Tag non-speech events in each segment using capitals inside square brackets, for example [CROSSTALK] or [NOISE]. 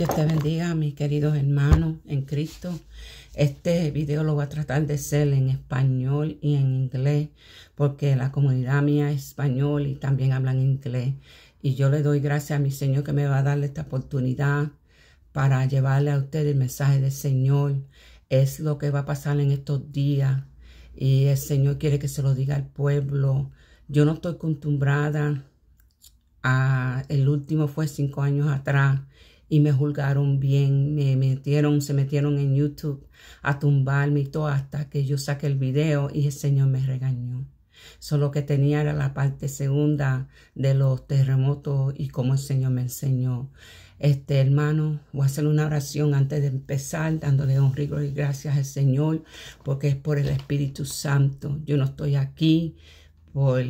Dios te bendiga, mis queridos hermanos en Cristo. Este video lo voy a tratar de hacer en español y en inglés, porque la comunidad mía es español y también hablan inglés. Y yo le doy gracias a mi Señor que me va a darle esta oportunidad para llevarle a usted el mensaje del Señor. Es lo que va a pasar en estos días. Y el Señor quiere que se lo diga al pueblo. Yo no estoy acostumbrada a... El último fue cinco años atrás y me juzgaron bien, me metieron, se metieron en YouTube a tumbarme y todo hasta que yo saqué el video y el Señor me regañó. Solo que tenía era la parte segunda de los terremotos y como el Señor me enseñó. Este hermano, voy a hacer una oración antes de empezar, dándole honra y gracias al Señor, porque es por el Espíritu Santo. Yo no estoy aquí por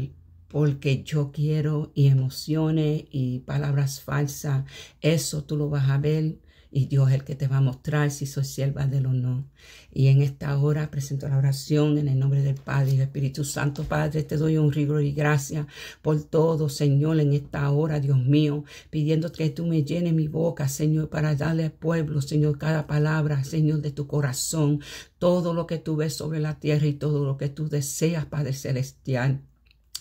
porque yo quiero y emociones y palabras falsas, eso tú lo vas a ver y Dios es el que te va a mostrar si soy sierva del o no. Y en esta hora presento la oración en el nombre del Padre y del Espíritu Santo. Padre, te doy un rigor y gracia por todo, Señor, en esta hora, Dios mío, pidiendo que tú me llenes mi boca, Señor, para darle al pueblo, Señor, cada palabra, Señor, de tu corazón, todo lo que tú ves sobre la tierra y todo lo que tú deseas, Padre Celestial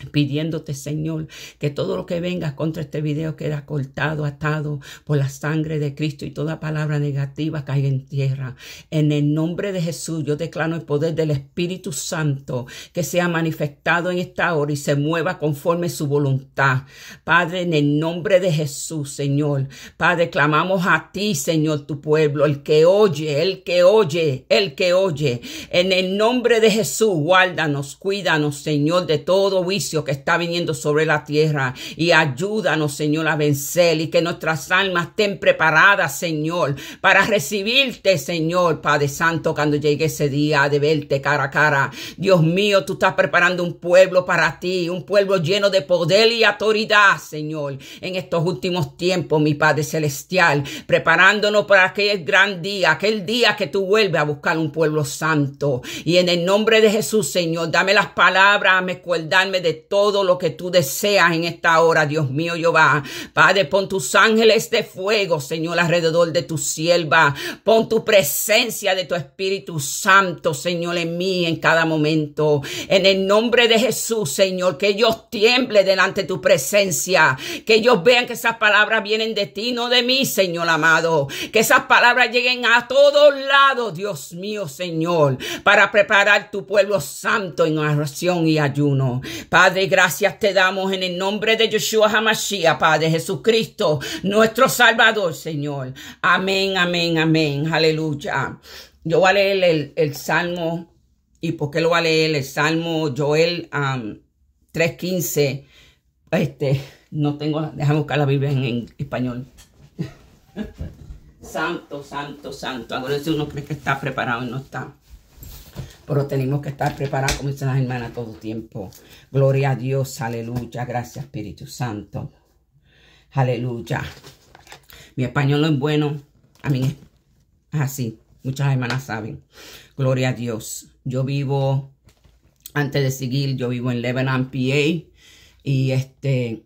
pidiéndote, Señor, que todo lo que venga contra este video queda cortado, atado por la sangre de Cristo y toda palabra negativa caiga en tierra. En el nombre de Jesús, yo declaro el poder del Espíritu Santo que sea manifestado en esta hora y se mueva conforme su voluntad. Padre, en el nombre de Jesús, Señor, Padre, clamamos a ti, Señor, tu pueblo, el que oye, el que oye, el que oye. En el nombre de Jesús, guárdanos, cuídanos, Señor, de todo vicio que está viniendo sobre la tierra y ayúdanos, Señor, a vencer y que nuestras almas estén preparadas, Señor, para recibirte, Señor, Padre Santo, cuando llegue ese día de verte cara a cara. Dios mío, tú estás preparando un pueblo para ti, un pueblo lleno de poder y autoridad, Señor, en estos últimos tiempos, mi Padre Celestial, preparándonos para aquel gran día, aquel día que tú vuelves a buscar un pueblo santo. Y en el nombre de Jesús, Señor, dame las palabras, me recordarme de todo lo que tú deseas en esta hora, Dios mío, Jehová. Padre, pon tus ángeles de fuego, Señor, alrededor de tu sierva. Pon tu presencia de tu Espíritu Santo, Señor, en mí en cada momento. En el nombre de Jesús, Señor, que ellos tiemble delante de tu presencia. Que ellos vean que esas palabras vienen de ti, no de mí, Señor amado. Que esas palabras lleguen a todos lados, Dios mío, Señor, para preparar tu pueblo santo en oración y ayuno. Padre, de gracias te damos en el nombre de Yeshua Hamashiach, Padre Jesucristo, nuestro Salvador, Señor. Amén, amén, amén. Aleluya. Yo voy a leer el, Salmo. ¿Y por qué lo voy a leer? El Salmo Joel 3.15. Um, este, no tengo, déjame buscar la Biblia en, español. [LAUGHS] santo, santo, santo. Ahora si uno cree que está preparado y no está pero tenemos que estar preparados, como dicen las hermanas, todo tiempo. Gloria a Dios, aleluya, gracias Espíritu Santo. Aleluya. Mi español no es bueno, a mí es así, muchas hermanas saben. Gloria a Dios. Yo vivo, antes de seguir, yo vivo en Lebanon, PA, y este,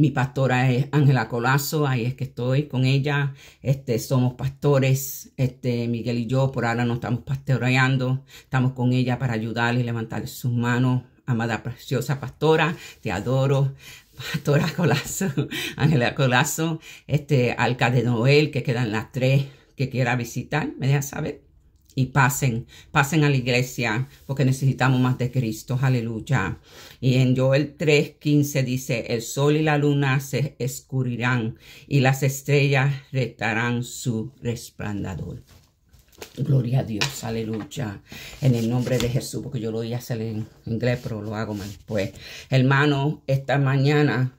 mi pastora es Ángela Colazo, ahí es que estoy con ella. Este, somos pastores, este, Miguel y yo, por ahora no estamos pastoreando, estamos con ella para ayudarle y levantarle sus manos. Amada preciosa pastora, te adoro. Pastora Colazo, [LAUGHS] Ángela Colazo, este, Alca de Noel, que quedan las tres que quiera visitar, me deja saber y pasen, pasen a la iglesia, porque necesitamos más de Cristo, aleluya. Y en Joel 3:15 dice, el sol y la luna se escurrirán y las estrellas retarán su resplandor. Gloria a Dios, aleluya, en el nombre de Jesús, porque yo lo voy a hacer en inglés, pero lo hago mal. Pues, hermano, esta mañana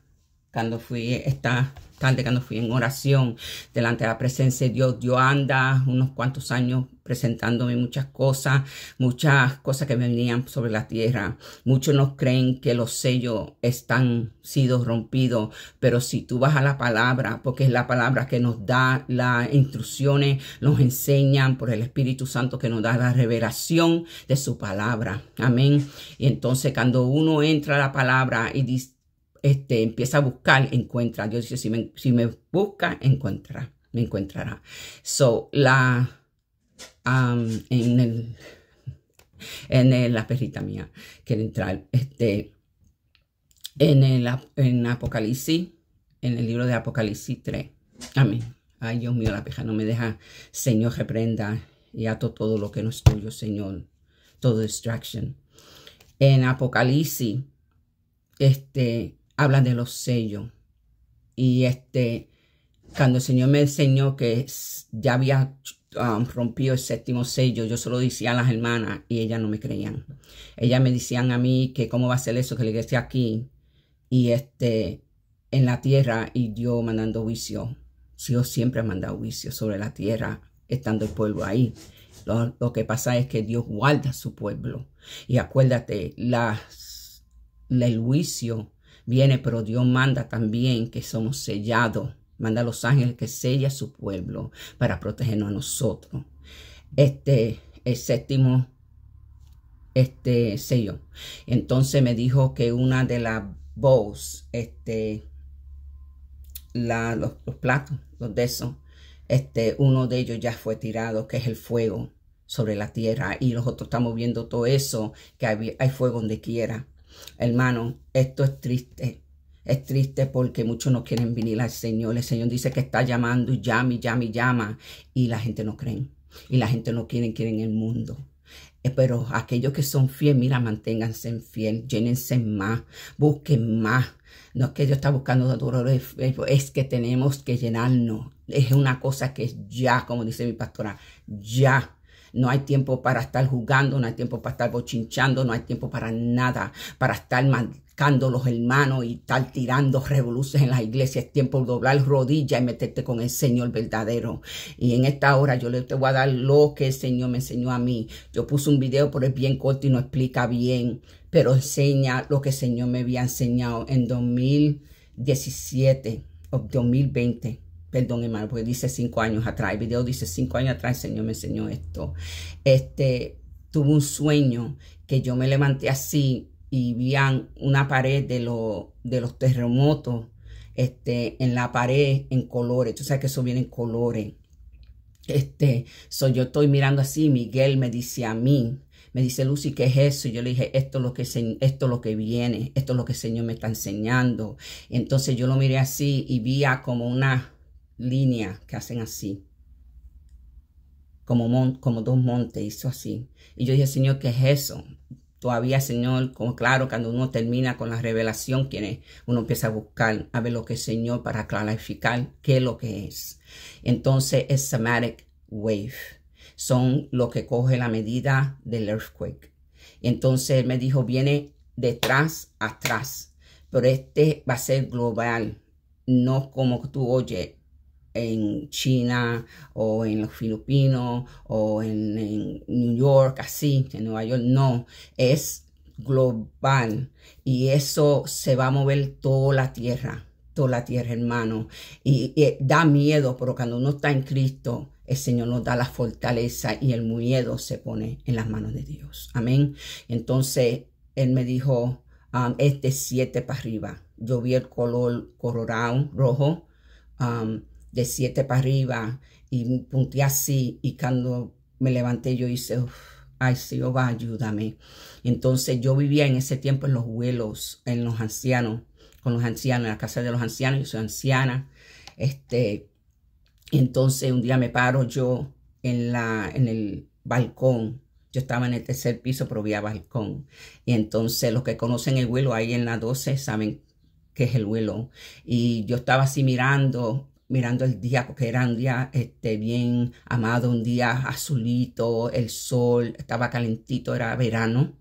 cuando fui esta cuando fui en oración delante de la presencia de Dios, yo anda unos cuantos años presentándome muchas cosas, muchas cosas que me venían sobre la tierra. Muchos nos creen que los sellos están sido rompidos, pero si tú vas a la palabra, porque es la palabra que nos da las instrucciones, nos enseñan por el Espíritu Santo que nos da la revelación de su palabra. Amén. Y entonces cuando uno entra a la palabra y dice, este, empieza a buscar, encuentra. Dios dice, si me, si me busca, encuentra, me encontrará. So, la, en el, en la perrita mía quiere entrar, este, en el, en Apocalipsis, en el libro de Apocalipsis 3. Amén. Ay, Dios mío, la peja no me deja. Señor, reprenda y ato todo lo que no es tuyo, Señor. Todo distraction. En Apocalipsis, este, Hablan de los sellos. Y este, cuando el Señor me enseñó que ya había um, rompido el séptimo sello, yo solo decía a las hermanas y ellas no me creían. Ellas me decían a mí que cómo va a ser eso que la iglesia aquí y este, en la tierra y Dios mandando juicio. Dios siempre ha mandado juicio sobre la tierra, estando el pueblo ahí. Lo, que pasa es que Dios guarda a su pueblo. Y acuérdate, las, el juicio viene, pero Dios manda también que somos sellados. Manda a los ángeles que sella su pueblo para protegernos a nosotros. Este, el séptimo este sello. Entonces me dijo que una de las voz este, la, los, platos, los de esos, este, uno de ellos ya fue tirado, que es el fuego sobre la tierra. Y nosotros estamos viendo todo eso, que hay fuego donde quiera. Hermano, esto es triste. Es triste porque muchos no quieren venir al Señor. El Señor dice que está llamando y llama y llama y llama. Y la gente no cree. Y la gente no quiere, en el mundo. Eh, pero aquellos que son fieles, mira, manténganse fiel, llénense más, busquen más. No es que Dios está buscando dolores, es que tenemos que llenarnos. Es una cosa que ya, como dice mi pastora, ya no hay tiempo para estar jugando, no hay tiempo para estar bochinchando, no hay tiempo para nada, para estar marcando los hermanos y estar tirando revoluciones en las iglesias. Es tiempo de doblar rodillas y meterte con el Señor verdadero. Y en esta hora yo le te voy a dar lo que el Señor me enseñó a mí. Yo puse un video, pero es bien corto y no explica bien, pero enseña lo que el Señor me había enseñado en 2017 o 2020 Perdón, hermano, porque dice cinco años atrás. El video dice cinco años atrás, el Señor me enseñó esto. Este, tuve un sueño que yo me levanté así y vi una pared de, lo, de los terremotos este, en la pared en colores. Tú sabes que eso viene en colores. Este, soy yo estoy mirando así, Miguel me dice a mí, me dice Lucy, ¿qué es eso? Y yo le dije, esto es lo que, esto lo que viene, esto es lo que el Señor me está enseñando. Entonces yo lo miré así y vi como una, líneas que hacen así. Como, como dos montes, hizo así. Y yo dije, Señor, ¿qué es eso? todavía, Señor, como claro, cuando uno termina con la revelación, es uno empieza a buscar a ver lo que es Señor para clarificar qué es lo que es. Entonces es somatic wave. Son lo que coge la medida del earthquake. Entonces él me dijo, viene detrás atrás, pero este va a ser global, no como tú oyes en China o en los Filipinos o en, New York, así, en Nueva York, no, es global y eso se va a mover toda la tierra, toda la tierra hermano y, da miedo, pero cuando uno está en Cristo, el Señor nos da la fortaleza y el miedo se pone en las manos de Dios. Amén. Entonces, Él me dijo, um, este siete para arriba. Yo vi el color colorado, rojo. Um, de siete para arriba y punté así y cuando me levanté yo hice, Uf, ay, va, ayúdame. Entonces yo vivía en ese tiempo en los vuelos, en los ancianos, con los ancianos, en la casa de los ancianos, yo soy anciana. Este, entonces un día me paro yo en, la, en el balcón yo estaba en el tercer piso, pero había balcón. Y entonces los que conocen el vuelo ahí en la 12 saben que es el vuelo. Y yo estaba así mirando mirando el día, porque era un día este, bien amado, un día azulito, el sol estaba calentito, era verano.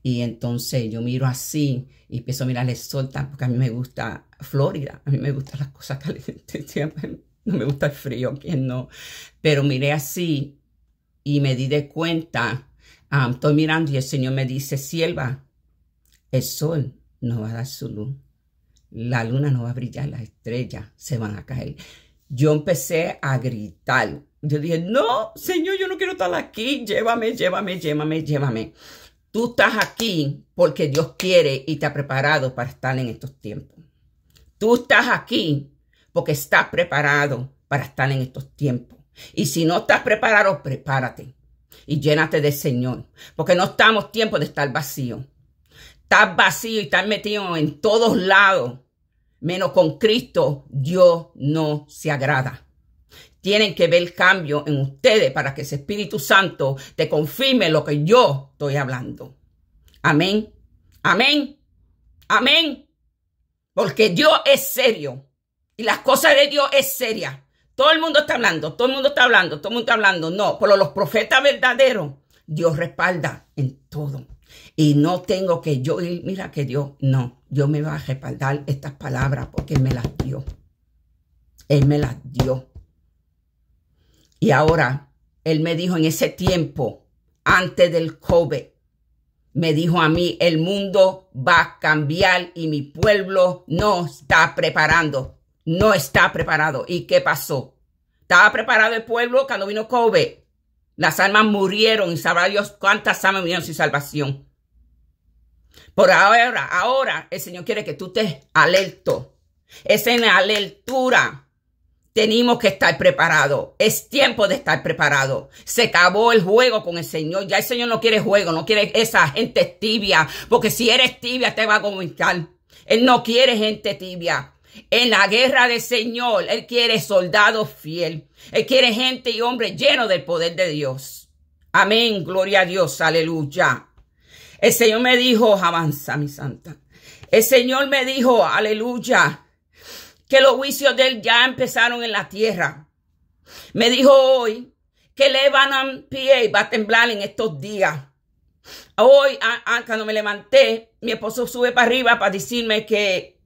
Y entonces yo miro así y empiezo a mirar el sol, porque a mí me gusta Florida, a mí me gustan las cosas [LAUGHS] calientes, no me gusta el frío, ¿quién no? Pero miré así y me di de cuenta, ah, estoy mirando y el Señor me dice, sierva, el sol no va a dar su luz la luna no va a brillar, las estrellas se van a caer. Yo empecé a gritar. Yo dije, no, Señor, yo no quiero estar aquí, llévame, llévame, llévame, llévame. Tú estás aquí porque Dios quiere y te ha preparado para estar en estos tiempos. Tú estás aquí porque estás preparado para estar en estos tiempos. Y si no estás preparado, prepárate y llénate del Señor, porque no estamos tiempo de estar vacío. Estás vacío y estás metido en todos lados, menos con Cristo, Dios no se agrada. Tienen que ver cambio en ustedes para que ese Espíritu Santo te confirme lo que yo estoy hablando. Amén. Amén. Amén. Porque Dios es serio. Y las cosas de Dios es seria. Todo el mundo está hablando, todo el mundo está hablando, todo el mundo está hablando. No, pero los profetas verdaderos, Dios respalda en todo y no tengo que yo ir, mira que Dios, no, Dios me va a respaldar estas palabras porque Él me las dio. Él me las dio. Y ahora, Él me dijo en ese tiempo, antes del COVID, me dijo a mí, el mundo va a cambiar y mi pueblo no está preparando, no está preparado. ¿Y qué pasó? Estaba preparado el pueblo cuando vino COVID. Las almas murieron y sabrá Dios cuántas almas murieron sin salvación. Por ahora, ahora el Señor quiere que tú estés alerto. Es en la alertura. Tenemos que estar preparados. Es tiempo de estar preparado. Se acabó el juego con el Señor. Ya el Señor no quiere juego, no quiere esa gente tibia. Porque si eres tibia te va a comunicar, Él no quiere gente tibia. En la guerra del Señor, Él quiere soldados fiel. Él quiere gente y hombre lleno del poder de Dios. Amén, gloria a Dios, aleluya. El Señor me dijo, avanza mi santa. El Señor me dijo, aleluya, que los juicios de él ya empezaron en la tierra. Me dijo hoy que Lebanon pie va a temblar en estos días. Hoy, cuando me levanté, mi esposo sube para arriba para decirme que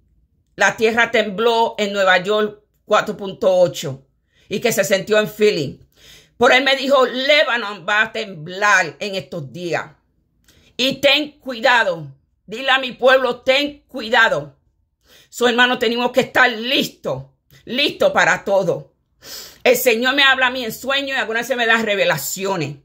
la tierra tembló en Nueva York 4.8 y que se sintió en feeling. Por él me dijo, Lebanon va a temblar en estos días. Y ten cuidado. Dile a mi pueblo, ten cuidado. Su hermano, tenemos que estar listos, listos para todo. El Señor me habla a mí en sueño y algunas veces me da revelaciones.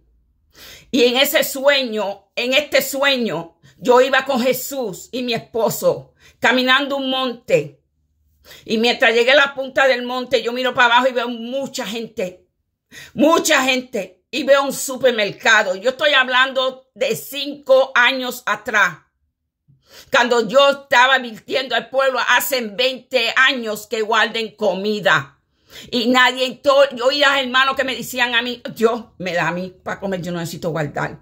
Y en ese sueño, en este sueño, yo iba con Jesús y mi esposo caminando un monte. Y mientras llegué a la punta del monte, yo miro para abajo y veo mucha gente. Mucha gente y veo un supermercado. Yo estoy hablando de cinco años atrás. Cuando yo estaba mintiendo al pueblo hace 20 años que guarden comida. Y nadie todo, yo oía a hermanos que me decían a mí, Dios me da a mí para comer, yo no necesito guardar.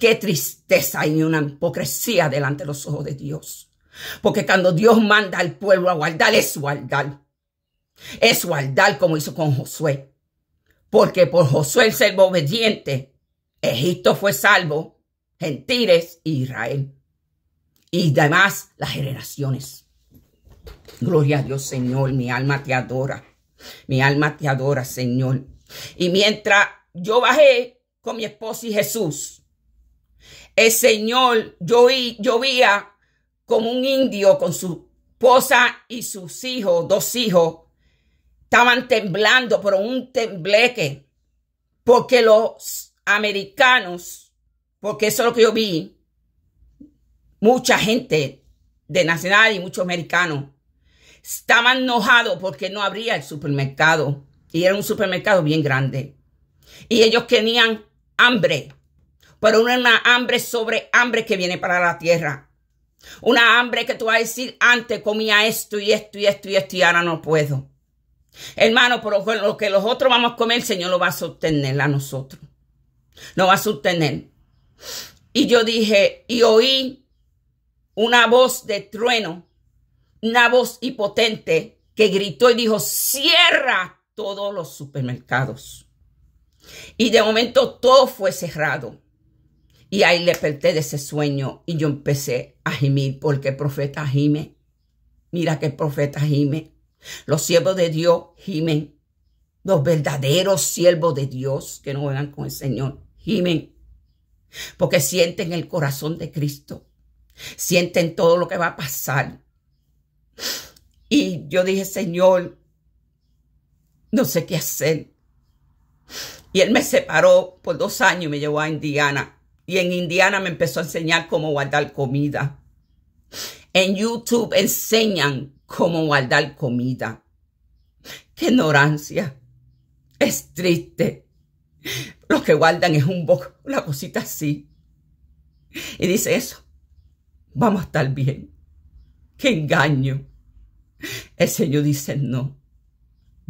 Qué tristeza y una hipocresía delante de los ojos de Dios. Porque cuando Dios manda al pueblo a guardar, es guardar. Es guardar como hizo con Josué porque por Josué el servo obediente, Egipto fue salvo, Gentiles e Israel, y demás las generaciones. Gloria a Dios, Señor, mi alma te adora, mi alma te adora, Señor. Y mientras yo bajé con mi esposa y Jesús, el Señor, yo, yo como un indio con su esposa y sus hijos, dos hijos, Estaban temblando, por un tembleque. Porque los americanos, porque eso es lo que yo vi, mucha gente de nacional y muchos americanos, estaban enojados porque no había el supermercado. Y era un supermercado bien grande. Y ellos tenían hambre, pero una hambre sobre hambre que viene para la tierra. Una hambre que tú vas a decir, antes comía esto y esto y esto y esto y ahora no puedo. Hermano, pero lo que los otros vamos a comer, el Señor lo va a sostener a nosotros. Lo va a sostener. Y yo dije, y oí una voz de trueno, una voz impotente que gritó y dijo, cierra todos los supermercados. Y de momento todo fue cerrado. Y ahí le desperté de ese sueño y yo empecé a gemir porque el profeta gime. Mira que el profeta gime. Los siervos de Dios gimen. Los verdaderos siervos de Dios que no juegan con el Señor gimen. Porque sienten el corazón de Cristo. Sienten todo lo que va a pasar. Y yo dije, Señor, no sé qué hacer. Y él me separó por dos años y me llevó a Indiana. Y en Indiana me empezó a enseñar cómo guardar comida. En YouTube enseñan cómo guardar comida. ¡Qué ignorancia! Es triste. Lo que guardan es un box, una cosita así. Y dice eso. Vamos a estar bien. ¡Qué engaño! El Señor dice no.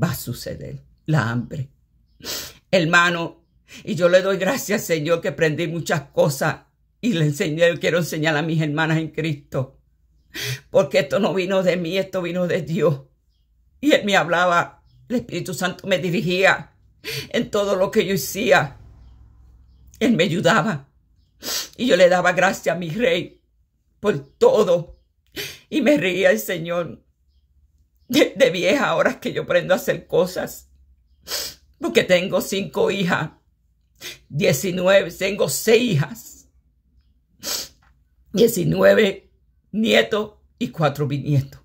Va a suceder la hambre. Hermano, y yo le doy gracias, Señor, que aprendí muchas cosas y le enseñé, quiero enseñar a mis hermanas en Cristo porque esto no vino de mí, esto vino de Dios. Y Él me hablaba, el Espíritu Santo me dirigía en todo lo que yo hacía. Él me ayudaba. Y yo le daba gracias a mi rey por todo. Y me reía el Señor de, vieja ahora que yo aprendo a hacer cosas. Porque tengo cinco hijas, diecinueve, tengo seis hijas, diecinueve. Nieto y cuatro bisnietos.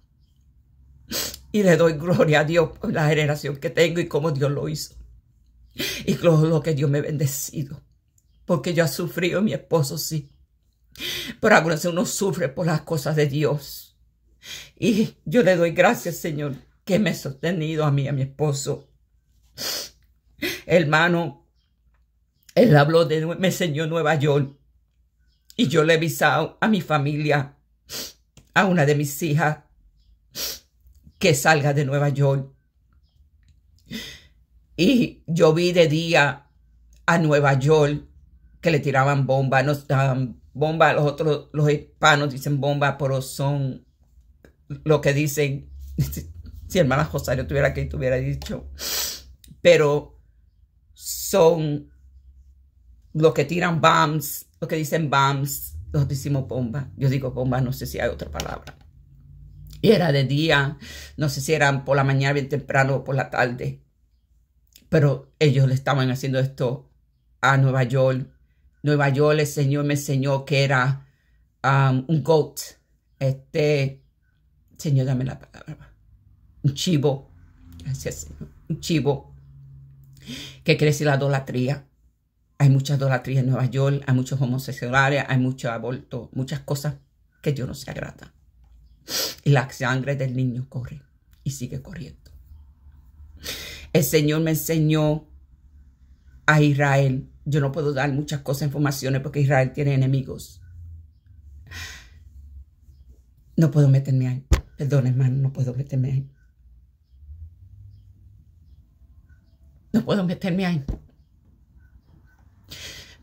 Y le doy gloria a Dios por la generación que tengo y cómo Dios lo hizo. Y lo que Dios me ha bendecido. Porque yo he sufrido, mi esposo sí. Pero algunos veces uno sufre por las cosas de Dios. Y yo le doy gracias, Señor, que me ha sostenido a mí, a mi esposo. Hermano, él habló de, me enseñó Nueva York. Y yo le he avisado a mi familia a una de mis hijas que salga de Nueva York. Y yo vi de día a Nueva York que le tiraban bombas no daban bomba, los otros, los hispanos dicen bomba, pero son lo que dicen, [LAUGHS] si, hermana José yo tuviera que tuviera dicho, pero son lo que tiran bombs, lo que dicen bombs, nos hicimos bomba. Yo digo bomba, no sé si hay otra palabra. Y era de día, no sé si eran por la mañana bien temprano o por la tarde. Pero ellos le estaban haciendo esto a Nueva York. Nueva York, el Señor me enseñó que era um, un goat. Este, Señor, dame la palabra. Un chivo. Gracias, Señor. Un chivo que crece la idolatría hay mucha idolatría en Nueva York, hay muchos homosexuales, hay mucho aborto, muchas cosas que yo no se agrada. Y la sangre del niño corre y sigue corriendo. El Señor me enseñó a Israel. Yo no puedo dar muchas cosas, informaciones, porque Israel tiene enemigos. No puedo meterme ahí. Perdón, hermano, no puedo meterme ahí. No puedo meterme ahí.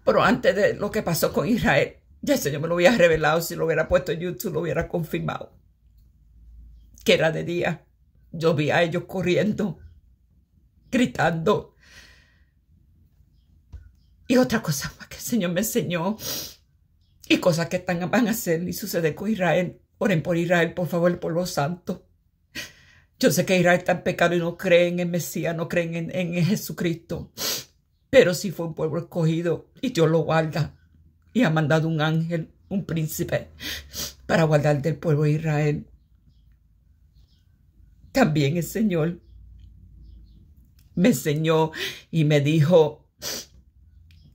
Pero antes de lo que pasó con Israel, ya el Señor me lo hubiera revelado, si lo hubiera puesto en YouTube, lo hubiera confirmado. Que era de día. Yo vi a ellos corriendo, gritando. Y otra cosa más que el Señor me enseñó, y cosas que están, van a hacer y suceder con Israel. Oren por Israel, por favor, por los santo. Yo sé que Israel está en pecado y no creen en Mesías, no creen en Jesucristo. Pero si fue un pueblo escogido y Dios lo guarda y ha mandado un ángel, un príncipe, para guardar del pueblo de Israel. También el Señor me enseñó y me dijo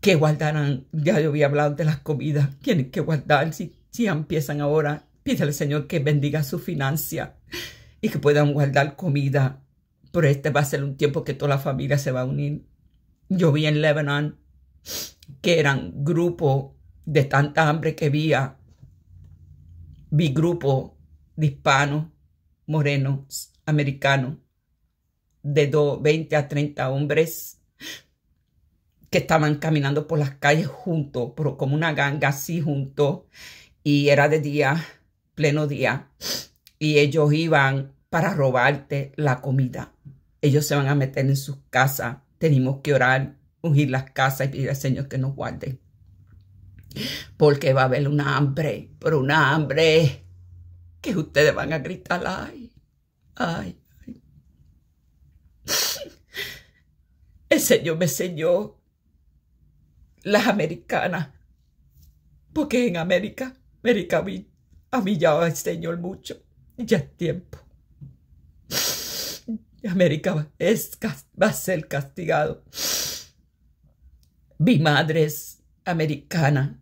que guardaran. ya yo había hablado de las comidas, tienen que guardar, si, si empiezan ahora, pídele al Señor que bendiga su financia y que puedan guardar comida, pero este va a ser un tiempo que toda la familia se va a unir yo vi en Lebanon que eran grupos de tanta hambre que había, vi grupos de hispanos, morenos, americanos, de do, 20 a 30 hombres que estaban caminando por las calles juntos, pero como una ganga así juntos, y era de día, pleno día, y ellos iban para robarte la comida. Ellos se van a meter en sus casas tenemos que orar, ungir las casas y pedir al Señor que nos guarde. Porque va a haber un hambre, por una hambre que ustedes van a gritar, ay, ay, ay. El Señor me enseñó las americanas, porque en América, América a mí, a ya el Señor mucho, ya es tiempo [LAUGHS] América es, va a ser castigado. Vi madres americana.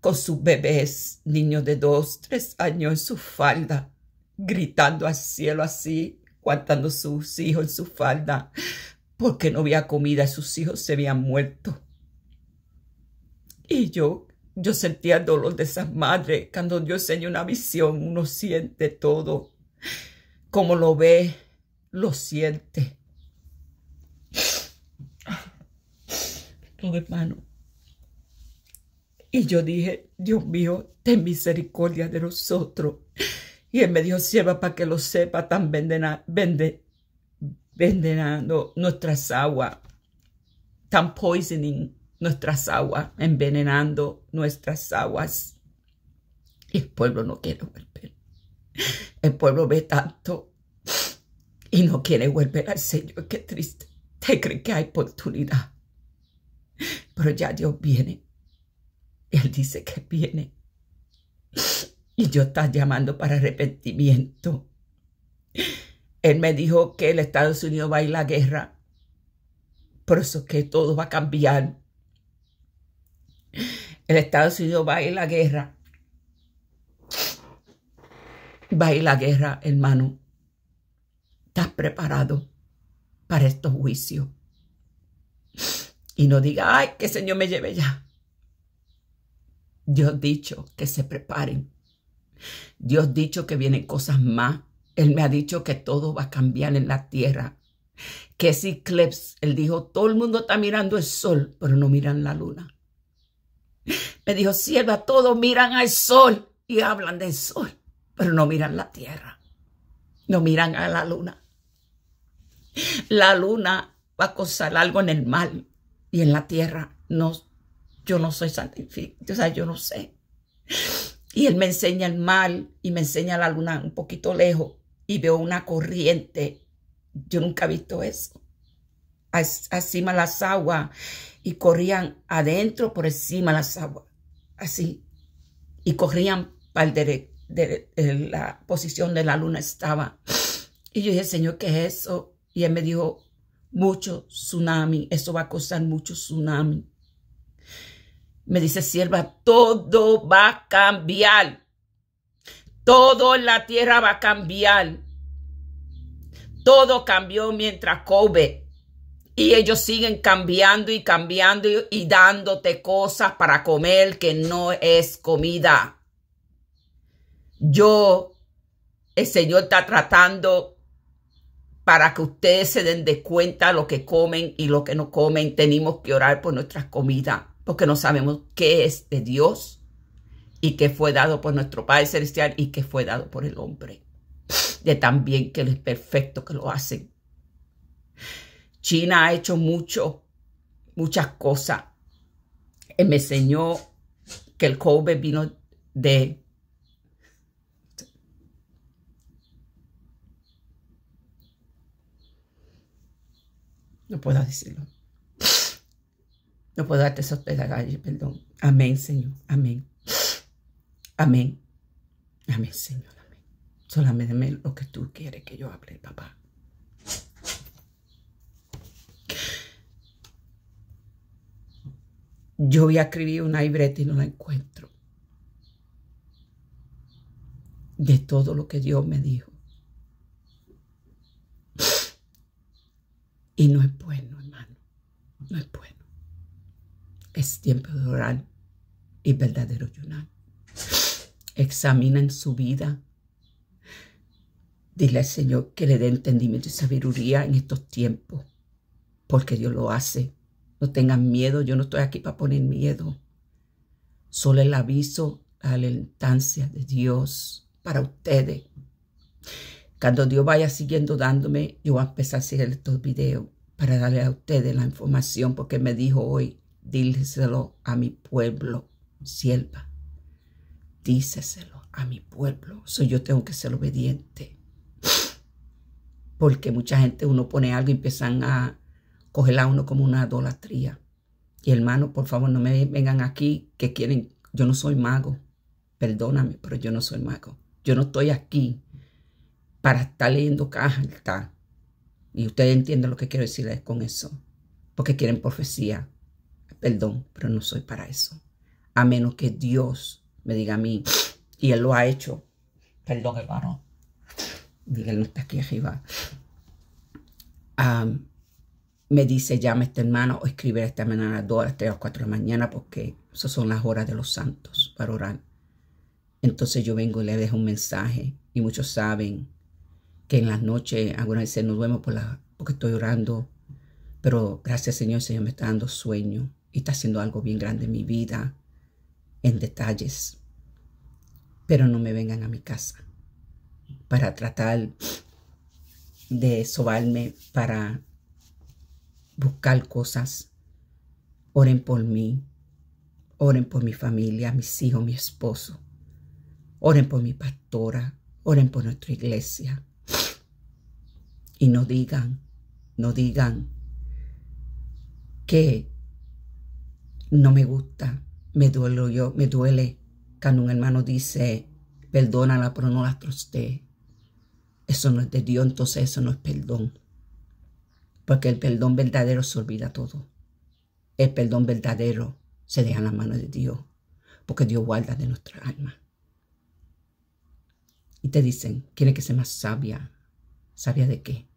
con sus bebés, niños de dos, tres años en su falda, gritando al cielo así, cuantando sus hijos en su falda, porque no había comida, sus hijos se habían muerto. Y yo, yo sentía el dolor de esa madre, Cuando Dios enseña una visión, uno siente todo, como lo ve, lo siente. No, hermano. Y yo dije, Dios mío, ten misericordia de nosotros. Y él me dijo, sierva, para que lo sepa, tan venenando nuestras aguas, tan poisoning nuestras aguas, envenenando nuestras aguas. Y el pueblo no quiere volver. El pueblo ve tanto y no quiere volver al Señor. Qué triste. Te cree que hay oportunidad. Pero ya Dios viene. Él dice que viene. Y yo está llamando para arrepentimiento. Él me dijo que el Estados Unidos va a ir la guerra. Por eso que todo va a cambiar. El Estados Unidos va a ir la guerra. Va a ir la guerra, hermano preparado para estos juicios. Y no diga, ay, que el Señor me lleve ya. Dios dicho que se preparen. Dios dicho que vienen cosas más. Él me ha dicho que todo va a cambiar en la tierra. Que si eclipse. Él dijo, todo el mundo está mirando el sol, pero no miran la luna. Me dijo, sierva, todos miran al sol y hablan del sol, pero no miran la tierra. No miran a la luna. La luna va a causar algo en el mal y en la tierra. No, yo no soy santificado, o sea, yo no sé. Y él me enseña el mal y me enseña la luna un poquito lejos y veo una corriente. Yo nunca he visto eso. Encima las aguas y corrían adentro por encima las aguas, así. Y corrían para el la posición de la luna estaba. Y yo dije, Señor, ¿qué es eso? Y él me dijo, mucho tsunami, eso va a costar mucho tsunami. Me dice, sierva, todo va a cambiar. Todo en la tierra va a cambiar. Todo cambió mientras COVID. Y ellos siguen cambiando y cambiando y, y dándote cosas para comer que no es comida. Yo, el Señor está tratando para que ustedes se den de cuenta lo que comen y lo que no comen. Tenemos que orar por nuestras comidas, porque no sabemos qué es de Dios y qué fue dado por nuestro Padre Celestial y qué fue dado por el hombre. De también que es perfecto que lo hacen. China ha hecho mucho, muchas cosas. Él eh, me enseñó que el COVID vino de No puedo decirlo. No puedo darte esos perdón. Amén, Señor. Amén. Amén. Amén, Señor. Amén. Solamente dame lo que tú quieres que yo hable, papá. Yo voy a escribir una libreta y no la encuentro. De todo lo que Dios me dijo. es bueno, hermano. No es bueno. Es tiempo de orar y verdadero Examina Examinen su vida. Dile al Señor que le dé entendimiento y sabiduría en estos tiempos, porque Dios lo hace. No tengan miedo, yo no estoy aquí para poner miedo. Solo el aviso, la instancia de Dios para ustedes. Cuando Dios vaya siguiendo dándome, yo voy a empezar a hacer estos videos para darle a ustedes la información porque me dijo hoy, díselo a mi pueblo, sierva. díselo a mi pueblo. soy yo tengo que ser obediente. Porque mucha gente, uno pone algo y empiezan a coger a uno como una idolatría. Y hermano, por favor, no me vengan aquí que quieren. Yo no soy mago. Perdóname, pero yo no soy mago. Yo no estoy aquí para estar leyendo cartas y ustedes entienden lo que quiero decirles con eso. Porque quieren profecía. Perdón, pero no soy para eso. A menos que Dios me diga a mí, y Él lo ha hecho. Perdón, hermano. él no está aquí arriba. me dice, llama a este hermano o escribe esta mañana a las 2, a las 3 o 4 de la mañana, porque esas son las horas de los santos para orar. Entonces yo vengo y le dejo un mensaje y muchos saben que en las noches algunas veces no duermo por la, porque estoy orando, pero gracias Señor, Señor me está dando sueño y está haciendo algo bien grande en mi vida, en detalles. Pero no me vengan a mi casa para tratar de sobarme, para buscar cosas. Oren por mí, oren por mi familia, mis hijos, mi esposo. Oren por mi pastora, oren por nuestra iglesia y no digan, no digan que no me gusta, me duele, yo, me duele cuando un hermano dice, perdónala, pero no la trosté. Eso no es de Dios, entonces eso no es perdón. Porque el perdón verdadero se olvida todo. El perdón verdadero se deja en las manos de Dios, porque Dios guarda de nuestra alma. Y te dicen, quiere que ser más sabia. ¿Sabia de qué?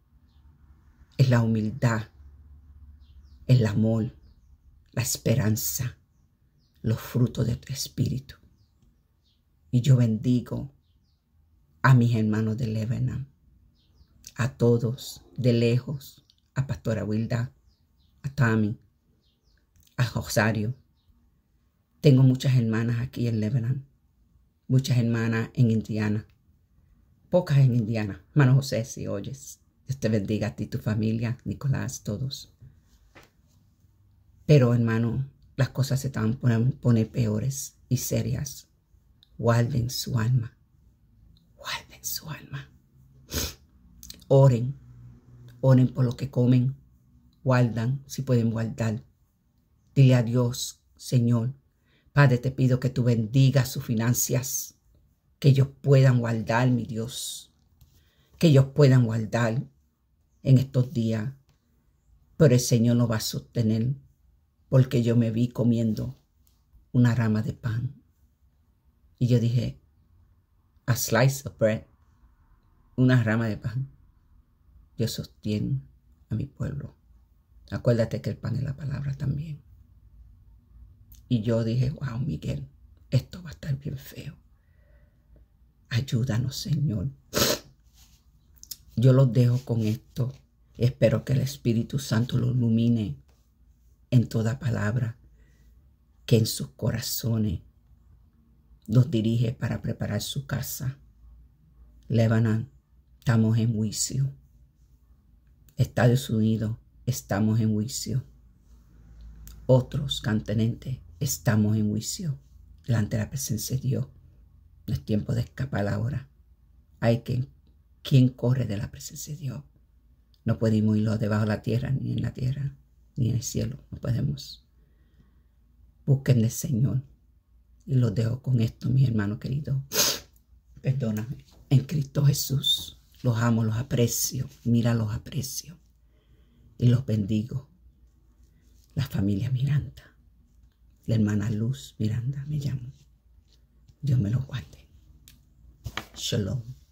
es la humildad, el amor, la esperanza, los frutos de tu espíritu. Y yo bendigo a mis hermanos de Lebanon, a todos, de lejos, a Pastora Wilda, a Tami, a Rosario. Tengo muchas hermanas aquí en Lebanon, muchas hermanas en Indiana, pocas en Indiana. hermano José, si oyes. Dios te bendiga a ti, tu familia, Nicolás, todos. Pero hermano, las cosas se están poniendo peores y serias. Guarden su alma. Guarden su alma. Oren. Oren por lo que comen. Guardan, si pueden guardar. Dile a Dios, Señor. Padre, te pido que tú bendigas sus finanzas. Que ellos puedan guardar, mi Dios. Que ellos puedan guardar en estos días, pero el Señor no va a sostener porque yo me vi comiendo una rama de pan. Y yo dije, a slice of bread, una rama de pan. yo sostiene a mi pueblo. Acuérdate que el pan es la palabra también. Y yo dije, wow, Miguel, esto va a estar bien feo. Ayúdanos, Señor. Yo los dejo con esto. Espero que el Espíritu Santo lo ilumine en toda palabra que en sus corazones los dirige para preparar su casa. Lebanon, estamos en juicio. Estados Unidos, estamos en juicio. Otros cantenentes, estamos en juicio delante de la presencia de Dios. No es tiempo de escapar ahora. Hay que ¿Quién corre de la presencia de Dios? No podemos irlo debajo de la tierra, ni en la tierra, ni en el cielo. No podemos. Busquen el Señor. Y los dejo con esto, mi hermano querido. Perdóname. En Cristo Jesús. Los amo, los aprecio. Mira, los aprecio. Y los bendigo. La familia Miranda. La hermana Luz Miranda me llamo. Dios me los guarde. Shalom.